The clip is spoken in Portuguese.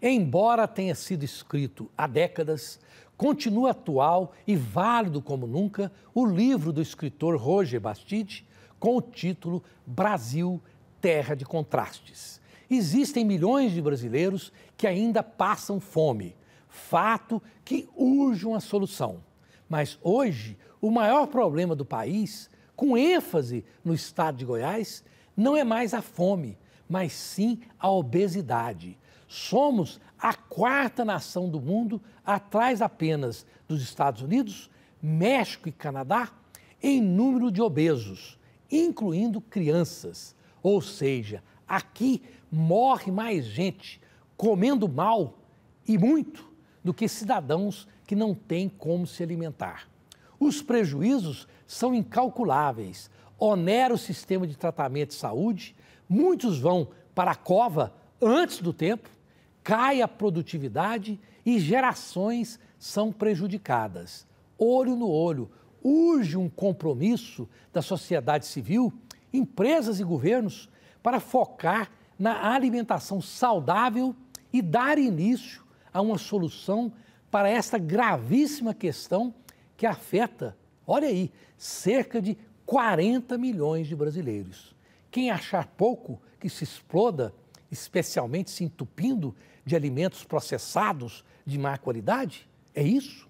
embora tenha sido escrito há décadas, continua atual e válido como nunca o livro do escritor Roger Bastide com o título Brasil, Terra de Contrastes. Existem milhões de brasileiros que ainda passam fome, fato que urge uma solução. Mas hoje, o maior problema do país, com ênfase no estado de Goiás, não é mais a fome, mas sim a obesidade somos a quarta nação do mundo, atrás apenas dos Estados Unidos, México e Canadá, em número de obesos, incluindo crianças. Ou seja, aqui morre mais gente comendo mal e muito do que cidadãos que não têm como se alimentar. Os prejuízos são incalculáveis, onera o sistema de tratamento de saúde, muitos vão para a cova antes do tempo cai a produtividade e gerações são prejudicadas. Olho no olho, urge um compromisso da sociedade civil, empresas e governos para focar na alimentação saudável e dar início a uma solução para esta gravíssima questão que afeta, olha aí, cerca de 40 milhões de brasileiros. Quem achar pouco que se exploda especialmente se entupindo de alimentos processados de má qualidade? É isso?